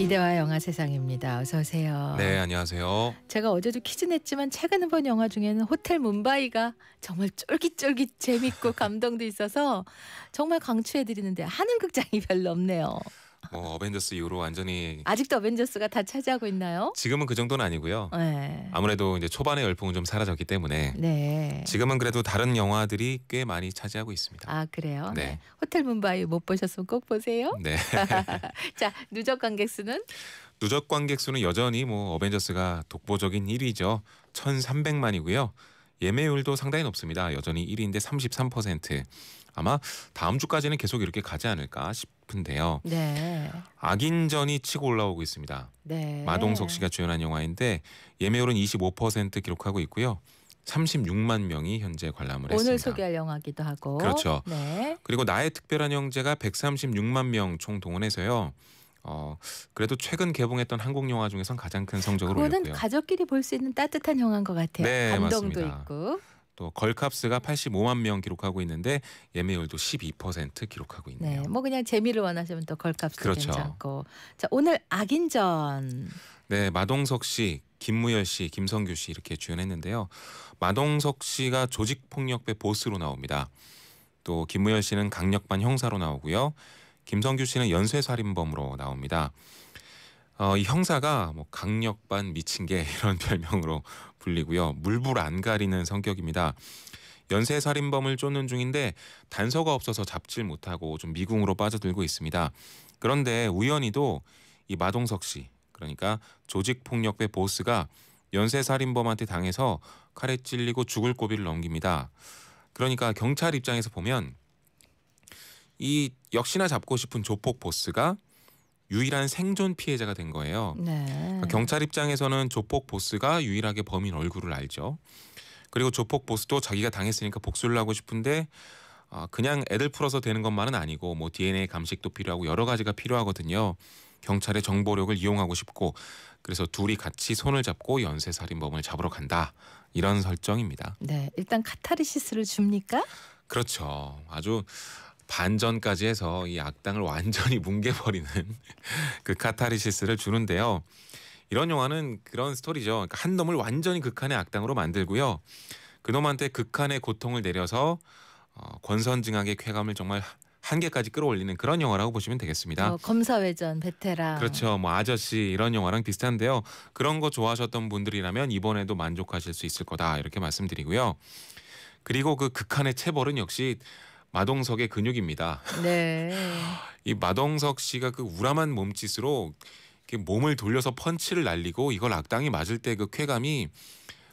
이대화 영화 세상입니다. 어서 오세요. 네, 안녕하세요. 제가 어제도 퀴즈 냈지만 최근에 본 영화 중에는 호텔 문바이가 정말 쫄깃쫄깃 재밌고 감동도 있어서 정말 강추해 드리는데 하는 극장이 별로 없네요. 뭐 어벤져스 이후로 완전히 아직도 어벤져스가 다 차지하고 있나요? 지금은 그 정도는 아니고요. 네. 아무래도 이제 초반의 열풍은 좀 사라졌기 때문에 네. 지금은 그래도 다른 영화들이 꽤 많이 차지하고 있습니다. 아 그래요? 네. 네. 호텔 문바이 못 보셨으면 꼭 보세요. 네. 자 누적 관객 수는 누적 관객 수는 여전히 뭐 어벤져스가 독보적인 1위죠. 1,300만이고요. 예매율도 상당히 높습니다. 여전히 1위인데 33%. 아마 다음 주까지는 계속 이렇게 가지 않을까 싶은데요. 네. 악인전이 치고 올라오고 있습니다. 네. 마동석 씨가 주연한 영화인데 예매율은 25% 기록하고 있고요. 36만 명이 현재 관람을 오늘 했습니다. 오늘 소개할 영화기도 하고. 그렇죠. 네. 그리고 나의 특별한 형제가 136만 명 총 동원해서요. 어 그래도 최근 개봉했던 한국 영화 중에선 가장 큰 성적을 그거는 올렸고요. 가족끼리 볼 수 있는 따뜻한 영화인 것 같아요. 네, 감동도 맞습니다. 있고. 또 걸캅스가 85만 명 기록하고 있는데 예매율도 12% 기록하고 네, 있네요. 네, 뭐 그냥 재미를 원하시면 또 걸캅스 그렇죠. 괜찮고. 자, 오늘 악인전. 네, 마동석 씨, 김무열 씨, 김성규 씨 이렇게 주연했는데요. 마동석 씨가 조직 폭력배 보스로 나옵니다. 또 김무열 씨는 강력반 형사로 나오고요. 김성규 씨는 연쇄살인범으로 나옵니다. 어, 이 형사가 뭐 강력반 미친 개 이런 별명으로 불리고요. 물불 안 가리는 성격입니다. 연쇄살인범을 쫓는 중인데 단서가 없어서 잡질 못하고 좀 미궁으로 빠져들고 있습니다. 그런데 우연히도 이 마동석 씨 그러니까 조직폭력배 보스가 연쇄살인범한테 당해서 칼에 찔리고 죽을 고비를 넘깁니다. 그러니까 경찰 입장에서 보면 이 역시나 잡고 싶은 조폭 보스가 유일한 생존 피해자가 된 거예요. 네. 그러니까 경찰 입장에서는 조폭 보스가 유일하게 범인 얼굴을 알죠. 그리고 조폭 보스도 자기가 당했으니까 복수를 하고 싶은데 아, 그냥 애들 풀어서 되는 것만은 아니고 뭐 DNA 감식도 필요하고 여러 가지가 필요하거든요. 경찰의 정보력을 이용하고 싶고 그래서 둘이 같이 손을 잡고 연쇄 살인범을 잡으러 간다 이런 설정입니다. 네, 일단 카타르시스를 줍니까? 그렇죠. 아주 반전까지 해서 이 악당을 완전히 뭉개버리는 그 카타르시스를 주는데요. 이런 영화는 그런 스토리죠. 그러니까 한 놈을 완전히 극한의 악당으로 만들고요. 그 놈한테 극한의 고통을 내려서 어, 권선징악의 쾌감을 정말 한계까지 끌어올리는 그런 영화라고 보시면 되겠습니다. 어, 검사회전, 베테랑. 그렇죠. 뭐 아저씨 이런 영화랑 비슷한데요. 그런 거 좋아하셨던 분들이라면 이번에도 만족하실 수 있을 거다 이렇게 말씀드리고요. 그리고 그 극한의 체벌은 역시 마동석의 근육입니다. 네. 이 마동석 씨가 그 우람한 몸짓으로 몸을 돌려서 펀치를 날리고 이걸 악당이 맞을 때 그 쾌감이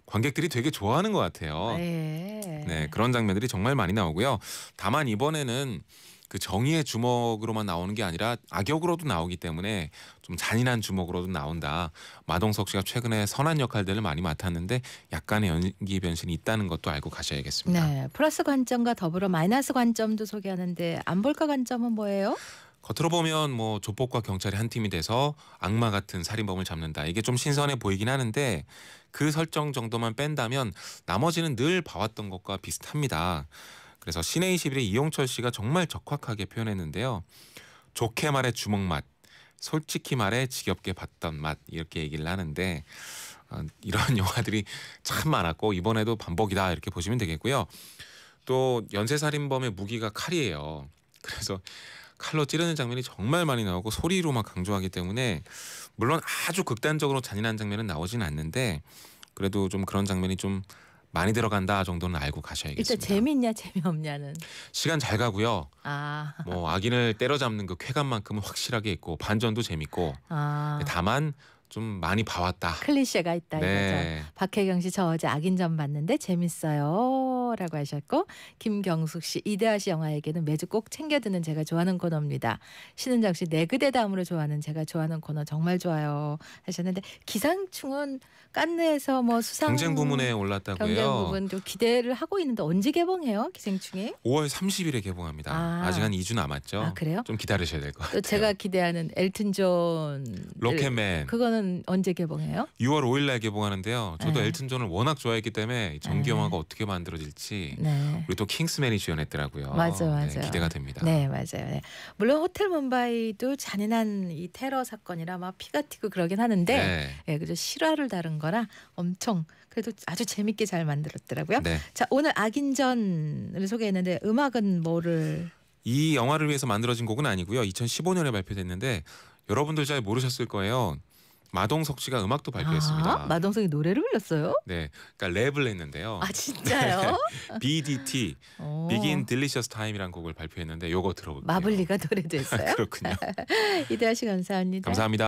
관객들이 되게 좋아하는 것 같아요. 네. 네, 그런 장면들이 정말 많이 나오고요. 다만 이번에는 그 정의의 주먹으로만 나오는 게 아니라 악역으로도 나오기 때문에 좀 잔인한 주먹으로도 나온다. 마동석 씨가 최근에 선한 역할들을 많이 맡았는데 약간의 연기 변신이 있다는 것도 알고 가셔야겠습니다. 네, 플러스 관점과 더불어 마이너스 관점도 소개하는데 안볼까 관점은 뭐예요? 겉으로 보면 뭐 조폭과 경찰이 한 팀이 돼서 악마 같은 살인범을 잡는다. 이게 좀 신선해 보이긴 하는데 그 설정 정도만 뺀다면 나머지는 늘 봐왔던 것과 비슷합니다. 그래서 신의 21의 이용철 씨가 정말 적확하게 표현했는데요. 좋게 말해 주먹맛, 솔직히 말해 지겹게 봤던 맛 이렇게 얘기를 하는데 어, 이런 영화들이 참 많았고 이번에도 반복이다 이렇게 보시면 되겠고요. 또 연쇄살인범의 무기가 칼이에요. 그래서 칼로 찌르는 장면이 정말 많이 나오고 소리로 막 강조하기 때문에 물론 아주 극단적으로 잔인한 장면은 나오진 않는데 그래도 좀 그런 장면이 좀 많이 들어간다 정도는 알고 가셔야겠습니다. 일단 재미냐 재미없냐는 시간 잘 가고요. 아. 뭐 악인을 때려잡는 그 쾌감만큼은 확실하게 있고 반전도 재밌고 아. 네, 다만 좀 많이 봐왔다. 클리셰가 있다 네. 이거죠. 박혜경 씨저 어제 악인전 봤는데 재밌어요. 라고 하셨고 김경숙 씨, 이대하 씨 영화에게는 매주 꼭 챙겨드는 제가 좋아하는 코너입니다. 신은정 씨, 내 네 그대 다음으로 좋아하는 제가 좋아하는 코너 정말 좋아요 하셨는데 기상충은 깐느에서 뭐 수상 경쟁 부문에 올랐다고요. 경쟁 부문 좀 기대를 하고 있는데 언제 개봉해요? 기생충이? 5월 30일에 개봉합니다. 아. 직한 2주 남았죠. 아, 그래요? 좀 기다리셔야 될 것 같아요. 제가 기대하는 엘튼 존 로켓맨 그거는 언제 개봉해요? 6월 5일 날 개봉하는데요. 저도 에. 네. 엘튼 존을 워낙 좋아했기 때문에 정기 네. 영화가 어떻게 만들어질지 같이 네. 우리 또 킹스맨이 주연했더라고요. 맞아, 맞아. 네, 기대가 됩니다. 네, 맞아요. 네. 물론 호텔 뭄바이도 잔인한 이 테러 사건이라 막 피가 튀고 그러긴 하는데 네. 예, 그래 실화를 다룬 거라 엄청 그래도 아주 재밌게 잘 만들었더라고요. 네. 자, 오늘 악인전을 소개했는데 음악은 뭐를 이 영화를 위해서 만들어진 곡은 아니고요. 2015년에 발표됐는데 여러분들 잘 모르셨을 거예요. 마동석 씨가 음악도 발표했습니다. 아, 마동석이 노래를 불렀어요? 네, 그러니까 랩을 했는데요. 아 진짜요? 네, BDT, 오. 어. Begin Delicious t i m e 이라 곡을 발표했는데 요거 들어볼게요. 마블리가 노래도 했어요? 그렇군요. 이대하 씨 감사합니다. 감사합니다.